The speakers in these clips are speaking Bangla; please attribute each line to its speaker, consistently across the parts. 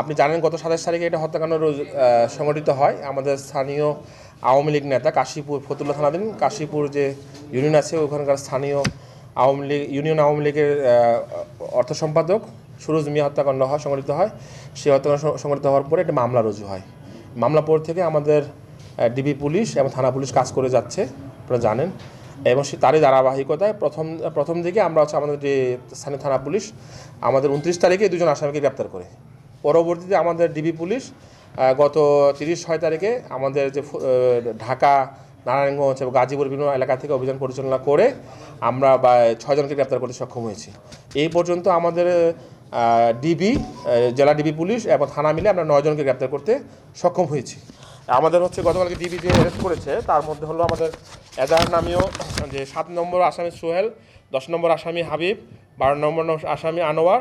Speaker 1: আপনি জানেন গত সাতাশ তারিখে এটা হত্যাকাণ্ড সংগঠিত হয় আমাদের স্থানীয় আওয়ামী লীগ নেতা কাশীপুর ফতুল্লা থানাধীন কাশীপুর যে ইউনিয়ন আছে ওখানকার স্থানীয় আওয়ামী লীগ ইউনিয়ন আওয়ামী লীগের অর্থ সম্পাদক সুরজ মিয়া হত্যাকাণ্ড হয় সংগঠিত হয় সেই হত্যাকাণ্ড সংগঠিত হওয়ার পরে একটা মামলা রুজু হয় মামলা পর থেকে আমাদের ডিবি পুলিশ এবং থানা পুলিশ কাজ করে যাচ্ছে আপনারা জানেন এবং সে তারই ধারাবাহিকতায় প্রথম প্রথম দিকে আমরা হচ্ছে আমাদের যে স্থানীয় থানা পুলিশ আমাদের উনত্রিশ তারিখে দুজন আসামিকে গ্রেপ্তার করে পরবর্তীতে আমাদের ডিবি পুলিশ গত তিরিশ ছয় তারিখে আমাদের যে ঢাকা নারায়ণগঞ্জ এবং গাজীপুর বিভিন্ন এলাকা থেকে অভিযান পরিচালনা করে আমরা বা ছয়জনকে গ্রেপ্তার করতে সক্ষম হয়েছি এই পর্যন্ত আমাদের ডিবি জেলা ডিবি পুলিশ এবং থানা মিলে আমরা নয়জনকে গ্রেপ্তার করতে সক্ষম হয়েছি আমাদের হচ্ছে গতকালকে ডিবি যে অ্যারেস্ট করেছে তার মধ্যে হলো আমাদের এজাহার নামীয় যে সাত নম্বর আসামি সোহেল দশ নম্বর আসামি হাবিব বারো নম্বর আসামি আনোয়ার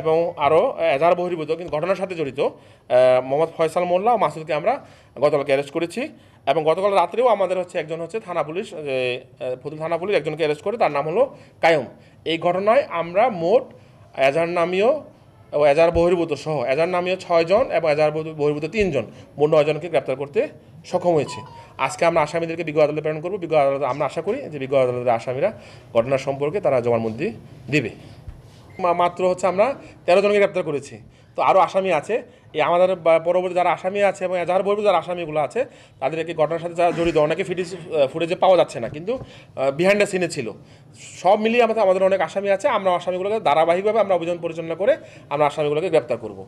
Speaker 1: এবং আরও এজার বহির্ভূত কিন্তু ঘটনার সাথে জড়িত মোহাম্মদ ফয়সাল মোল্লা ও মাসুদকে আমরা গতকালকে অ্যারেস্ট করেছি এবং গতকাল রাত্রেও আমাদের হচ্ছে একজন হচ্ছে থানা পুলিশ ফতুল থানা পুলিশ একজনকে অ্যারেস্ট করে তার নাম হলো কায়ম এই ঘটনায় আমরা মোট এজার নামীয় ও এজার বহির্ভূত সহ এজার নামীয় ছয়জন এবং এজার বহির্ভূত তিনজন মূল নয়জনকে গ্রেপ্তার করতে সক্ষম হয়েছে আজকে আমরা আসামিদেরকে বিজ্ঞ আদালতে প্রেরণ করবো বিজ্ঞ আদালতে আমরা আশা করি যে বিজ্ঞ আদালতের আসামিরা ঘটনা সম্পর্কে তারা জবানবন্দি দেবে মাত্র হচ্ছে আমরা তেরো জনকে গ্রেপ্তার করেছি তো আরও আসামি আছে এই আমাদের পরবর্তী যারা আসামি আছে এবং যারা বলবো যারা আসামিগুলো আছে তাদেরকে ঘটনার সাথে যারা জড়িত অনেকে ফিটিস ফুটেজে পাওয়া যাচ্ছে না কিন্তু বিহাইন্ড দ্য সিনে ছিল সব মিলিয়ে আমাদের আমাদের অনেক আসামি আছে আমরা আসামিগুলোকে ধারাবাহিকভাবে আমরা অভিযান পরিচালনা করে আমরা আসামিগুলোকে গ্রেপ্তার করবো